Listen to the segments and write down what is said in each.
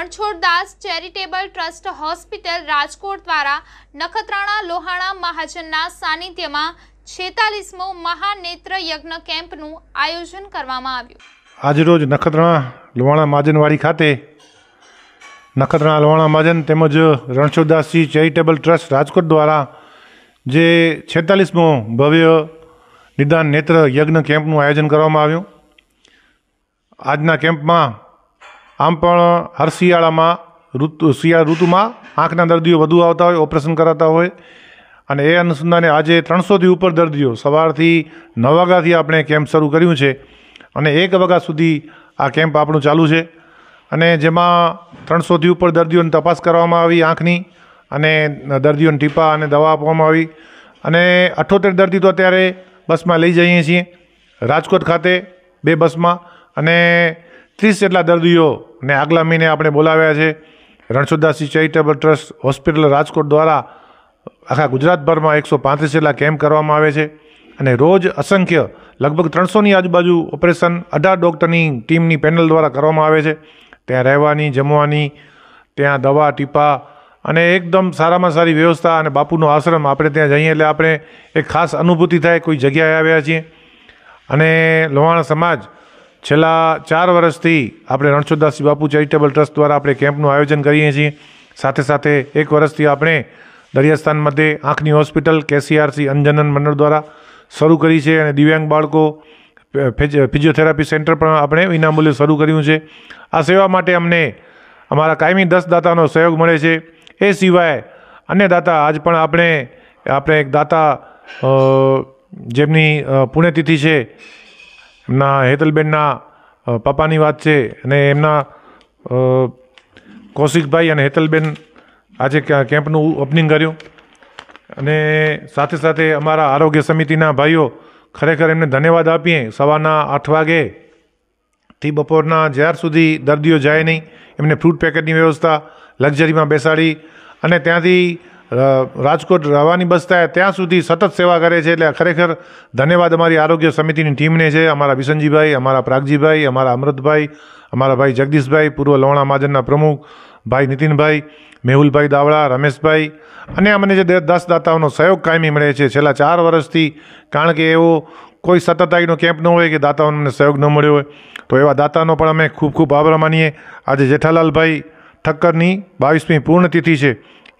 Ranchhoddas charitable trust hospital Rajkot દ્વારા નખત્રાણા લોહાણા મહાજનના સાનિધ્યમાં છેતાલીસમો મહાનેત્ર યજ્ઞ કેમ્પનું આયોજન કરવામાં આવ્યું આજરોજ નખત્રાણા લોહાણા મહાજનવાડી ખાતે નખત્રાણા લોહાણા મહાજન તેમજ રણછોડદાસજી ચેરિટેબલ ટ્રસ્ટ રાજકોટ દ્વારા જે છેતાલીસમો ભવ્ય નિદાન નેત્ર યજ્ઞ કેમ્પનું આયોજન કરવામાં આવ્યું આજના કેમ્પમાં આમ પણ હર શિયાળામાં ઋતુ શિયાળા ઋતુમાં આંખના દર્દીઓ વધુ આવતા હોય ઓપરેશન કરાતા હોય અને એ અનુસંધાને આજે ત્રણસોથી ઉપર દર્દીઓ સવારથી નવ વાગ્યાથી આપણે કેમ્પ શરૂ કર્યું છે અને એક વાગ્યા સુધી આ કેમ્પ આપણું ચાલુ છે અને જેમાં ત્રણસોથી ઉપર દર્દીઓની તપાસ કરવામાં આવી આંખની અને દર્દીઓને ટીપા અને દવા આપવામાં આવી અને અઠોતેર દર્દી તો અત્યારે બસમાં લઈ જઈએ છીએ રાજકોટ ખાતે બે બસમાં અને ત્રીસ જેટલા દર્દીઓ ને આગલા મહિને આપણે બોલાવ્યા છે Ranchhoddasji charitable trust hospital Rajkot દ્વારા આખા ગુજરાતભરમાં એકસો પાંત્રીસ જેટલા કેમ્પ કરવામાં આવે છે અને રોજ અસંખ્ય લગભગ ત્રણસોની આજુબાજુ ઓપરેશન અઢાર ડૉક્ટરની ટીમની પેનલ દ્વારા કરવામાં આવે છે ત્યાં રહેવાની જમવાની ત્યાં દવા ટીપા અને એકદમ સારામાં સારી વ્યવસ્થા અને બાપુનો આશ્રમ આપણે ત્યાં જઈએ એટલે આપણે એક ખાસ અનુભૂતિ થાય કોઈ જગ્યાએ આવ્યા છીએ અને લોહાણા સમાજ છેલ્લા ચાર વર્ષથી આપણે રણછોદદાસજી બાપુ ચેરિટેબલ ટ્રસ્ટ દ્વારા આપણે કેમ્પનું આયોજન કરીએ છીએ સાથે સાથે એક વર્ષથી આપણે દરિયાસ્થાન મધ્યે આંખની હોસ્પિટલ કેસીઆરસી અંજનન મંડળ દ્વારા શરૂ કરી છે અને દિવ્યાંગ બાળકો ફિઝિયોથેરાપી સેન્ટર પણ આપણે વિનામૂલ્યે શરૂ કર્યું છે આ સેવા માટે અમને અમારા કાયમી દસ દાતાનો સહયોગ મળે છે એ સિવાય અન્ય દાતા આજ પણ આપણે આપણે એક દાતા જેમની પુણ્યતિથિ છે એમના હેતલબેનના પપ્પાની વાત છે અને એમના કૌશિકભાઈ અને હેતલબેન આજે કેમ્પનું ઓપનિંગ કર્યું અને સાથે સાથે અમારા આરોગ્ય સમિતિના ભાઈઓ ખરેખર એમને ધન્યવાદ આપીએ સવારના આઠ વાગે થી બપોરના જ્યાર સુધી દર્દીઓ જાય નહીં એમને ફ્રૂટ પેકેટની વ્યવસ્થા લક્ઝરીમાં બેસાડી અને ત્યાંથી રાજકોટ રહેવાની બસ થાય ત્યાં સુધી સતત સેવા કરે છે એટલે ખરેખર ધન્યવાદ અમારી આરોગ્ય સમિતિની ટીમને છે અમારા વિસનજીભાઈ અમારા પ્રાગજીભાઈ અમારા અમૃતભાઈ અમારા ભાઈ જગદીશભાઈ પૂર્વ લોણા મહાજનના પ્રમુખ ભાઈ નીતિનભાઈ મેહુલભાઈ દાવડા રમેશભાઈ અને અમને જે દસ દાતાઓનો સહયોગ કાયમી મળે છે છેલ્લા ચાર વર્ષથી કારણ કે એવો કોઈ સતતાઈનો કેમ્પ ન હોય કે દાતાઓને અમને સહયોગ ન મળ્યો હોય તો એવા દાતાનો પણ અમે ખૂબ ખૂબ આભાર માનીએ આજે જેઠાલાલભાઈ ઠક્કરની બાવીસમી પૂર્ણતિથિ છે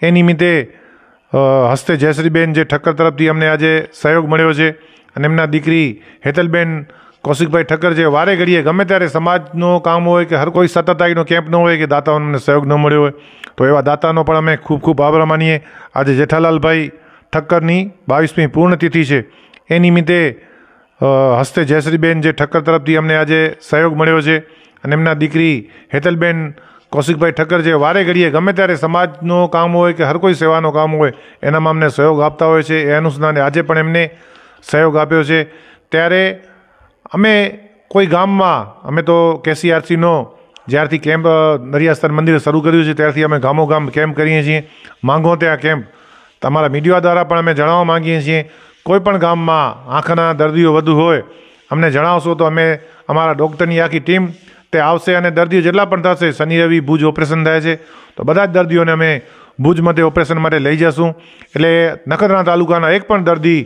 એ નિમિત્તે હસ્તે જયશ્રીબેન જે ઠક્કર તરફથી અમને આજે સહયોગ મળ્યો છે અને એમના દીકરી હેતલબેન કૌશિકભાઈ ઠક્કર જે વારે ઘડીએ ગમે ત્યારે સમાજનો કામ હોય કે હર કોઈ સતતાઈનો કેમ્પ ન હોય કે દાતાઓને સહયોગ ન મળ્યો હોય તો એવા દાતાનો પણ અમે ખૂબ ખૂબ આભાર માનીએ આજે જેઠાલાલભાઈ ઠક્કરની બાવીસમી પૂર્ણતિથિ છે એ નિમિત્તે હસ્તે જયશ્રીબેન જે ઠક્કર તરફથી અમને આજે સહયોગ મળ્યો છે અને એમના દીકરી હેતલબેન કૌશિકભાઈ ઠક્કર જે વારે ઘડીએ ગમે ત્યારે સમાજનું કામ હોય કે હર કોઈ સેવાનું કામ હોય એનામાં અમને સહયોગ આપતા હોય છે એ અનુસંધાને આજે પણ એમને સહયોગ આપ્યો છે ત્યારે અમે કોઈ ગામમાં અમે તો કેસીઆરસીનો જ્યારથી કેમ્પ દરિયાસ્તર મંદિરે શરૂ કર્યું છે ત્યારથી અમે ગામો ગામ કેમ્પ કરીએ છીએ માંગો ત્યાં કેમ્પ તમારા મીડિયા દ્વારા પણ અમે જણાવવા માગીએ છીએ કોઈપણ ગામમાં આંખના દર્દીઓ વધુ હોય અમને જણાવશો તો અમે અમારા ડૉક્ટરની આખી ટીમ તે આવશે અને દર્દીઓ જેટલા પણ થશે શનિ રવિ ભુજ ઓપરેશન થાય છે તો બધા જ દર્દીઓને અમે ભુજ મતે ઓપરેશન માટે લઈ જશું એટલે નખત્રાણા તાલુકાના એક પણ દર્દી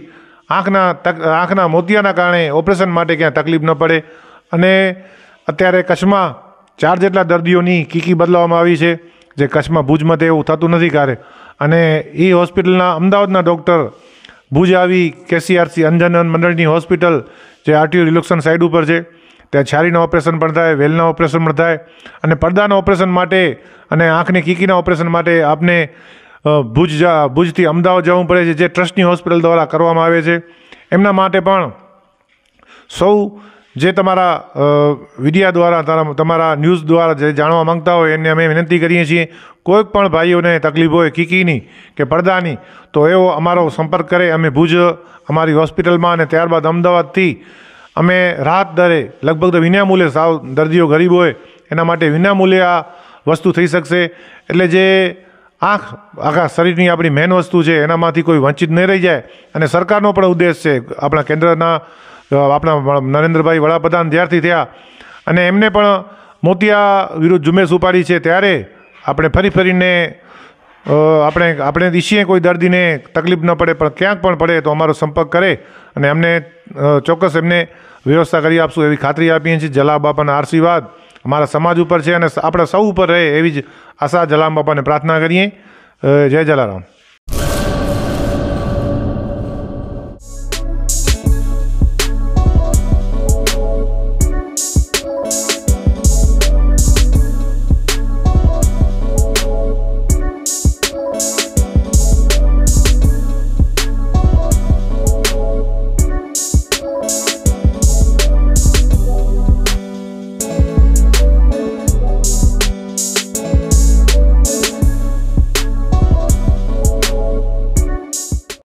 આંખના તક આંખના મોતિયાના કારણે ઓપરેશન માટે ક્યાં તકલીફ ન પડે અને અત્યારે કચ્છમાં ચાર જેટલા દર્દીઓની કીકી બદલાવવામાં આવી છે જે કચ્છમાં ભુજમાં તે એવું થતું નથી કારે અને એ હોસ્પિટલના અમદાવાદના ડૉક્ટર ભુજ આવી કેસીઆરસી અંજનન મંડળની હોસ્પિટલ જે આરટીઓ રિલોક્શન સાઇડ ઉપર છે ત્યાં છારીના ઓપરેશન પણ થાય વેલના ઓપરેશન પણ થાય અને પડદાના ઓપરેશન માટે અને આંખની કીકીના ઓપરેશન માટે આપને ભુજ ભુજથી અમદાવાદ જવું પડે છે જે ટ્રસ્ટની હોસ્પિટલ દ્વારા કરવામાં આવે છે એમના માટે પણ સૌ જે તમારા વિડિયા દ્વારા તમારા ન્યૂઝ દ્વારા જે જાણવા માગતા હોય એને અમે વિનંતી કરીએ છીએ કોઈ પણ ભાઈઓને તકલીફ હોય કીકીની કે પડદાની તો એવો અમારો સંપર્ક કરે અમે ભુજ અમારી હોસ્પિટલમાં અને ત્યારબાદ અમદાવાદથી અમે રાહત દરે લગભગ તો વિનામૂલ્યે સાવ દર્દીઓ ગરીબ હોય એના માટે વિનામૂલ્યે આ વસ્તુ થઈ શકશે એટલે જે આંખ આખા શરીરની આપણી મેન વસ્તુ છે એનામાંથી કોઈ વંચિત નહીં રહી જાય અને સરકારનો પણ ઉદ્દેશ છે આપણા કેન્દ્રના આપણા નરેન્દ્રભાઈ વડાપ્રધાન જ્યારથી થયા અને એમને પણ મોતિયા વિરુદ્ધ ઝુંબેશ ઉપાડી છે ત્યારે આપણે ફરી ફરીને આપણે આપણે દિશીએ કોઈ દર્દીને તકલીફ ન પડે પણ ક્યાંક પણ પડે તો અમારો સંપર્ક કરે અને અમને ચોક્કસ એમને વ્યવસ્થા કરી આપશું એવી ખાતરી આપીએ છીએ જલાબાપાના આશીર્વાદ અમારા સમાજ ઉપર છે અને આપણા સૌ ઉપર રહે એવી જ આશા જલામ બાપાને પ્રાર્થના કરીએ જય જલારામ